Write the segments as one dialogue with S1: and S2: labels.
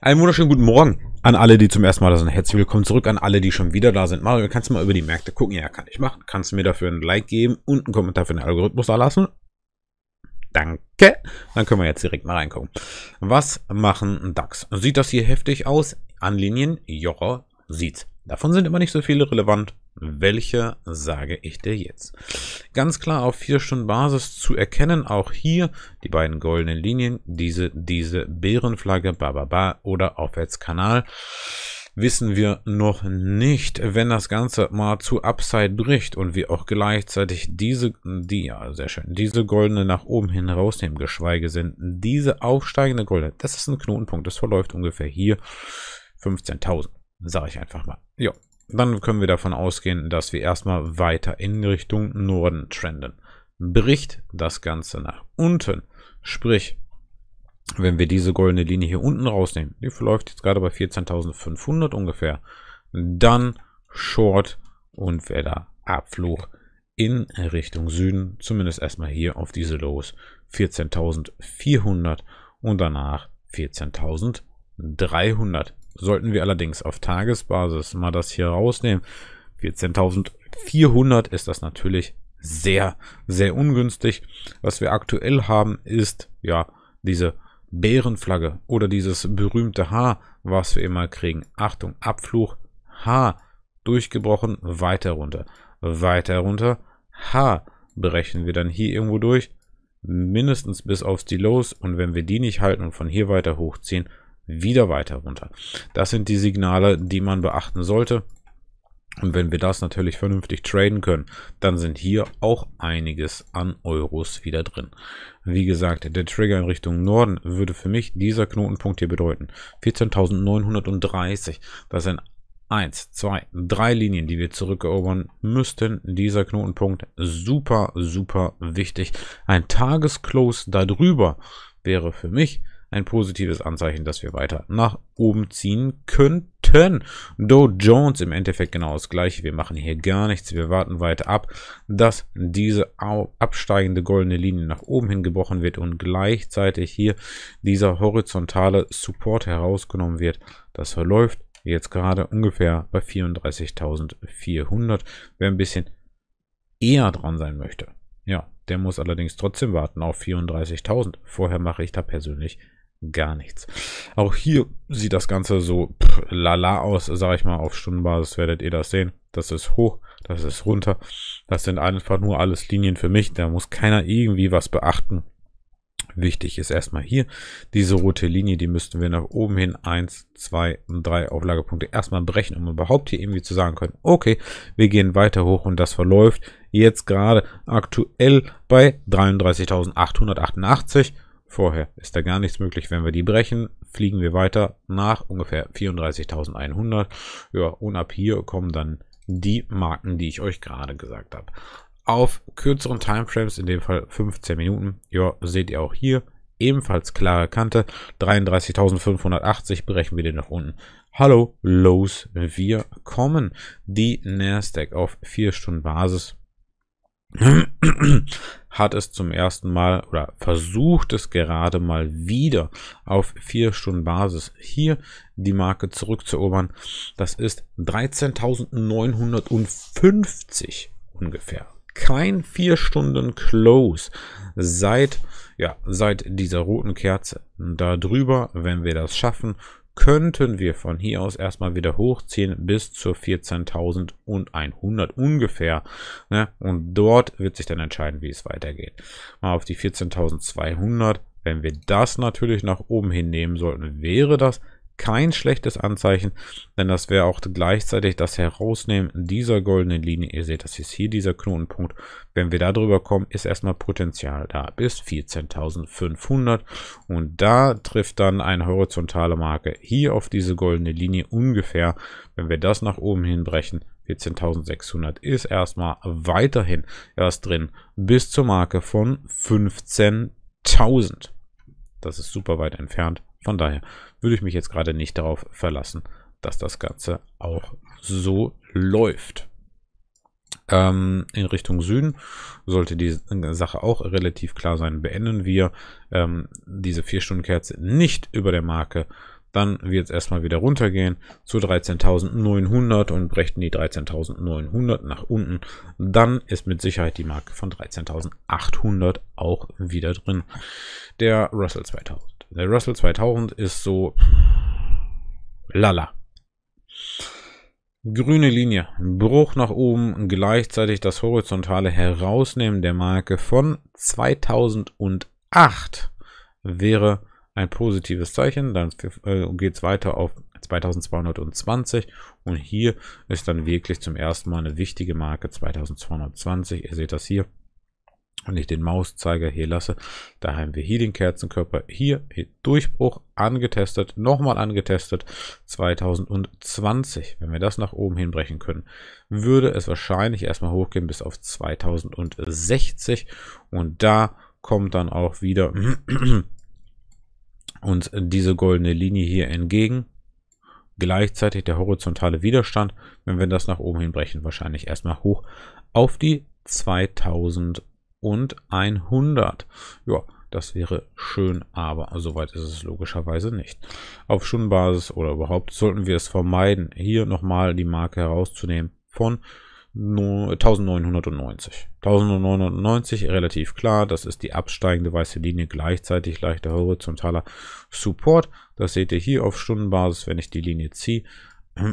S1: Einen wunderschönen guten Morgen an alle, die zum ersten Mal da sind. Herzlich willkommen zurück an alle, die schon wieder da sind. Mario, kannst du mal über die Märkte gucken? Ja, kann ich machen. Kannst du mir dafür ein Like geben und einen Kommentar für den Algorithmus da lassen? Danke. Dann können wir jetzt direkt mal reingucken. Was machen DAX? Sieht das hier heftig aus? An Linien? Jocher sieht's. Davon sind immer nicht so viele relevant. Welche sage ich dir jetzt? Ganz klar auf 4 Stunden Basis zu erkennen, auch hier die beiden goldenen Linien, diese, diese Bärenflagge, bababa oder Aufwärtskanal. Wissen wir noch nicht, wenn das Ganze mal zu Upside bricht und wir auch gleichzeitig diese, die, ja, sehr schön, diese goldene nach oben hin rausnehmen, geschweige sind, diese aufsteigende goldene, das ist ein Knotenpunkt, das verläuft ungefähr hier 15.000, sage ich einfach mal. Ja, dann können wir davon ausgehen, dass wir erstmal weiter in Richtung Norden trenden. Bricht das Ganze nach unten, sprich, wenn wir diese goldene Linie hier unten rausnehmen, die verläuft jetzt gerade bei 14.500 ungefähr, dann Short und wer Abflug in Richtung Süden, zumindest erstmal hier auf diese Los 14.400 und danach 14.300. Sollten wir allerdings auf Tagesbasis mal das hier rausnehmen, 14.400 ist das natürlich sehr, sehr ungünstig. Was wir aktuell haben, ist ja diese Bärenflagge oder dieses berühmte H, was wir immer kriegen. Achtung, Abfluch, H, durchgebrochen, weiter runter, weiter runter, H, berechnen wir dann hier irgendwo durch, mindestens bis auf die Lows und wenn wir die nicht halten und von hier weiter hochziehen, wieder weiter runter. Das sind die Signale, die man beachten sollte. Und wenn wir das natürlich vernünftig traden können, dann sind hier auch einiges an Euros wieder drin. Wie gesagt, der Trigger in Richtung Norden würde für mich dieser Knotenpunkt hier bedeuten. 14.930. Das sind 1, 2, 3 Linien, die wir zurückerobern müssten. Dieser Knotenpunkt super, super wichtig. Ein Tagesclose darüber wäre für mich ein positives Anzeichen, dass wir weiter nach oben ziehen könnten. Dow Jones im Endeffekt genau das gleiche. Wir machen hier gar nichts. Wir warten weiter ab, dass diese absteigende goldene Linie nach oben hin gebrochen wird und gleichzeitig hier dieser horizontale Support herausgenommen wird. Das verläuft jetzt gerade ungefähr bei 34.400. Wer ein bisschen eher dran sein möchte, ja, der muss allerdings trotzdem warten auf 34.000. Vorher mache ich da persönlich gar nichts. Auch hier sieht das Ganze so pff, lala aus, sage ich mal, auf Stundenbasis werdet ihr das sehen. Das ist hoch, das ist runter. Das sind einfach nur alles Linien für mich. Da muss keiner irgendwie was beachten. Wichtig ist erstmal hier diese rote Linie, die müssten wir nach oben hin 1, 2 und 3 Auflagepunkte erstmal brechen, um überhaupt hier irgendwie zu sagen können, okay, wir gehen weiter hoch und das verläuft jetzt gerade aktuell bei 33.888 Vorher ist da gar nichts möglich. Wenn wir die brechen, fliegen wir weiter nach ungefähr 34.100. Ja, und ab hier kommen dann die Marken, die ich euch gerade gesagt habe. Auf kürzeren Timeframes, in dem Fall 15 Minuten, ja, seht ihr auch hier ebenfalls klare Kante. 33.580 brechen wir den nach unten. Hallo, los, wir kommen. Die Nasdaq auf 4 Stunden Basis hat es zum ersten Mal oder versucht es gerade mal wieder auf 4 Stunden Basis hier die Marke zurückzuerobern. Das ist 13.950 ungefähr. Kein 4 Stunden Close seit, ja, seit dieser roten Kerze. Darüber, wenn wir das schaffen, könnten wir von hier aus erstmal wieder hochziehen bis zur 14.100 ungefähr. Ne? Und dort wird sich dann entscheiden, wie es weitergeht. Mal auf die 14.200. Wenn wir das natürlich nach oben hinnehmen sollten, wäre das kein schlechtes Anzeichen, denn das wäre auch gleichzeitig das Herausnehmen dieser goldenen Linie. Ihr seht, das ist hier dieser Knotenpunkt. Wenn wir da drüber kommen, ist erstmal Potenzial da bis 14.500 und da trifft dann eine horizontale Marke hier auf diese goldene Linie ungefähr. Wenn wir das nach oben hinbrechen, 14.600 ist erstmal weiterhin erst drin bis zur Marke von 15.000. Das ist super weit entfernt. Von daher würde ich mich jetzt gerade nicht darauf verlassen, dass das Ganze auch so läuft. Ähm, in Richtung Süden sollte die Sache auch relativ klar sein. Beenden wir ähm, diese 4-Stunden-Kerze nicht über der Marke, dann wird es erstmal wieder runtergehen zu 13.900 und brechen die 13.900 nach unten. Dann ist mit Sicherheit die Marke von 13.800 auch wieder drin. Der Russell 2000. Der Russell 2000 ist so lala. Grüne Linie, Bruch nach oben, gleichzeitig das horizontale Herausnehmen der Marke von 2008 wäre ein positives Zeichen. Dann äh, geht es weiter auf 2220 und hier ist dann wirklich zum ersten Mal eine wichtige Marke 2220. Ihr seht das hier und ich den Mauszeiger hier lasse, da haben wir hier den Kerzenkörper, hier, hier Durchbruch angetestet, nochmal angetestet, 2020. Wenn wir das nach oben hinbrechen können, würde es wahrscheinlich erstmal hochgehen bis auf 2060 und da kommt dann auch wieder uns diese goldene Linie hier entgegen. Gleichzeitig der horizontale Widerstand, wenn wir das nach oben hinbrechen, wahrscheinlich erstmal hoch auf die 2000 und 100. Ja, das wäre schön, aber soweit ist es logischerweise nicht. Auf Stundenbasis oder überhaupt sollten wir es vermeiden, hier nochmal die Marke herauszunehmen von 1990. 1990 relativ klar, das ist die absteigende weiße Linie, gleichzeitig leichter horizontaler Support. Das seht ihr hier auf Stundenbasis, wenn ich die Linie ziehe.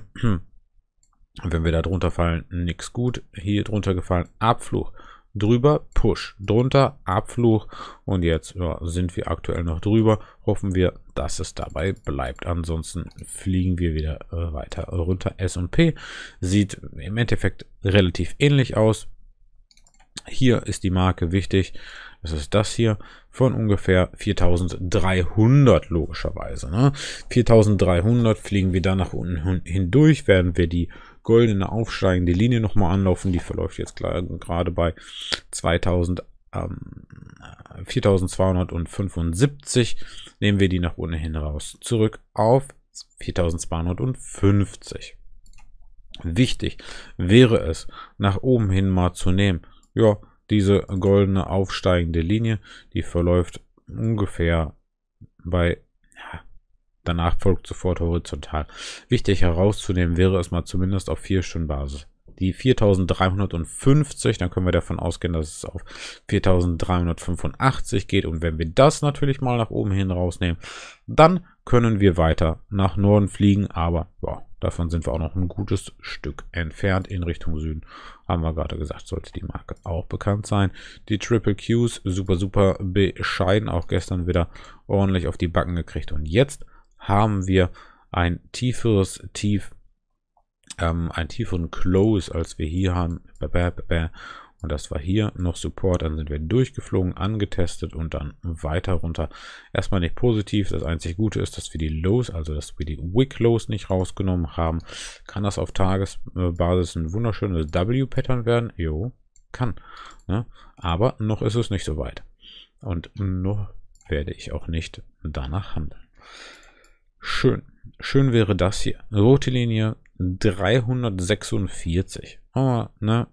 S1: Wenn wir da drunter fallen, nichts gut. Hier drunter gefallen, Abflug drüber Push, drunter Abfluch und jetzt ja, sind wir aktuell noch drüber. Hoffen wir, dass es dabei bleibt. Ansonsten fliegen wir wieder äh, weiter runter. S&P sieht im Endeffekt relativ ähnlich aus. Hier ist die Marke wichtig. Das ist das hier von ungefähr 4300 logischerweise. Ne? 4300 fliegen wir dann nach unten hindurch, werden wir die goldene aufsteigende Linie nochmal anlaufen. Die verläuft jetzt gerade bei 2000, ähm, 4275. Nehmen wir die nach unten hin raus. Zurück auf 4250. Wichtig wäre es, nach oben hin mal zu nehmen. Ja, diese goldene aufsteigende Linie, die verläuft ungefähr bei ja, Danach folgt sofort horizontal. Wichtig herauszunehmen wäre es mal zumindest auf 4 Stunden Basis. Die 4350, dann können wir davon ausgehen, dass es auf 4385 geht. Und wenn wir das natürlich mal nach oben hin rausnehmen, dann können wir weiter nach Norden fliegen. Aber ja, davon sind wir auch noch ein gutes Stück entfernt in Richtung Süden. Haben wir gerade gesagt, sollte die Marke auch bekannt sein. Die Triple Qs super, super bescheiden. Auch gestern wieder ordentlich auf die Backen gekriegt. Und jetzt haben wir ein tieferes Tief, ähm, einen tieferen Close, als wir hier haben. Und das war hier noch Support. Dann sind wir durchgeflogen, angetestet und dann weiter runter. Erstmal nicht positiv. Das einzig Gute ist, dass wir die Lows, also dass wir die Wick Lows nicht rausgenommen haben. Kann das auf Tagesbasis ein wunderschönes W-Pattern werden? Jo, kann. Ne? Aber noch ist es nicht so weit. Und noch werde ich auch nicht danach handeln. Schön. Schön wäre das hier. Rote Linie 346. Aber, ne,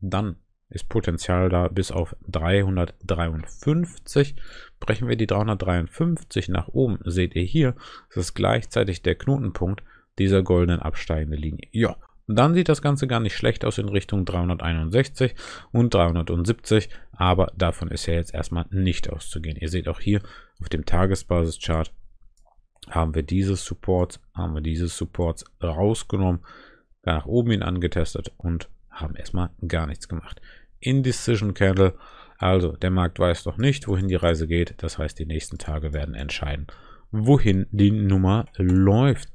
S1: dann ist Potenzial da bis auf 353. Brechen wir die 353 nach oben, seht ihr hier, das ist gleichzeitig der Knotenpunkt dieser goldenen absteigenden Linie. Ja, dann sieht das Ganze gar nicht schlecht aus in Richtung 361 und 370, aber davon ist ja jetzt erstmal nicht auszugehen. Ihr seht auch hier auf dem Tagesbasischart haben wir dieses Support, haben wir dieses Support rausgenommen, nach oben hin angetestet und haben erstmal gar nichts gemacht. Indecision Candle, also der Markt weiß noch nicht, wohin die Reise geht. Das heißt, die nächsten Tage werden entscheiden, wohin die Nummer läuft.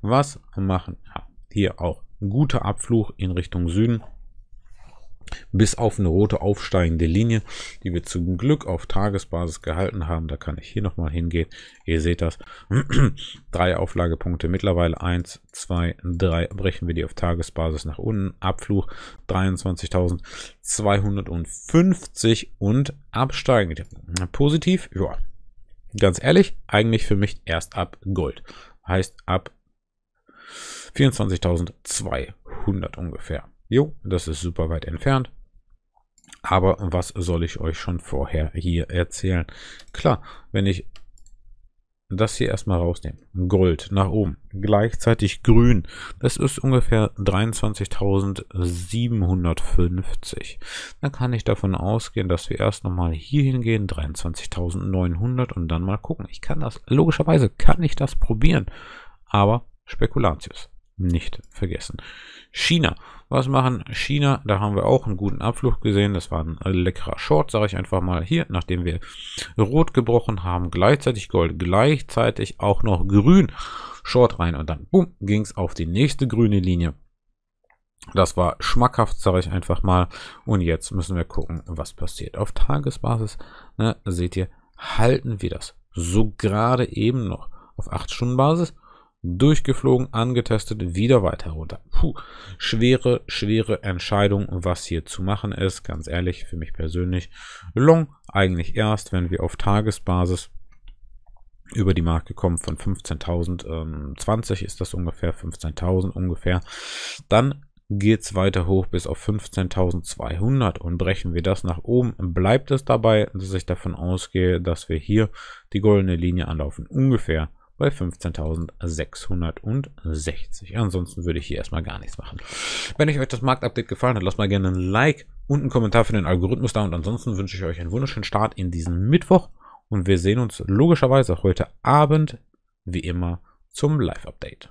S1: Was machen? wir hier auch guter Abflug in Richtung Süden bis auf eine rote aufsteigende Linie, die wir zum Glück auf Tagesbasis gehalten haben. Da kann ich hier nochmal hingehen. Ihr seht das. drei Auflagepunkte mittlerweile. Eins, zwei, drei. Brechen wir die auf Tagesbasis nach unten. Abflug 23.250 und absteigend. Positiv, ja. Ganz ehrlich, eigentlich für mich erst ab Gold. Heißt ab 24.200 ungefähr. Jo, das ist super weit entfernt. Aber was soll ich euch schon vorher hier erzählen? Klar, wenn ich das hier erstmal rausnehme, Gold nach oben. Gleichzeitig grün. Das ist ungefähr 23.750. Dann kann ich davon ausgehen, dass wir erst nochmal hier hingehen. 23.900 und dann mal gucken. Ich kann das, logischerweise kann ich das probieren. Aber Spekulatius nicht vergessen. China. Was machen China? Da haben wir auch einen guten Abflug gesehen. Das war ein leckerer Short, sage ich einfach mal. Hier, nachdem wir rot gebrochen haben, gleichzeitig Gold, gleichzeitig auch noch grün. Short rein und dann ging es auf die nächste grüne Linie. Das war schmackhaft, sage ich einfach mal. Und jetzt müssen wir gucken, was passiert. Auf Tagesbasis, ne, seht ihr, halten wir das so gerade eben noch auf 8-Stunden-Basis durchgeflogen, angetestet, wieder weiter runter. Puh, schwere, schwere Entscheidung, was hier zu machen ist. Ganz ehrlich, für mich persönlich, Long eigentlich erst, wenn wir auf Tagesbasis über die Marke kommen von 15.000, ähm, 20 ist das ungefähr, 15.000 ungefähr, dann geht es weiter hoch bis auf 15.200 und brechen wir das nach oben, bleibt es dabei, dass ich davon ausgehe, dass wir hier die goldene Linie anlaufen. Ungefähr bei 15.660. Ansonsten würde ich hier erstmal gar nichts machen. Wenn euch das Marktupdate gefallen hat, lasst mal gerne ein Like und einen Kommentar für den Algorithmus da. Und ansonsten wünsche ich euch einen wunderschönen Start in diesen Mittwoch. Und wir sehen uns logischerweise heute Abend, wie immer, zum Live-Update.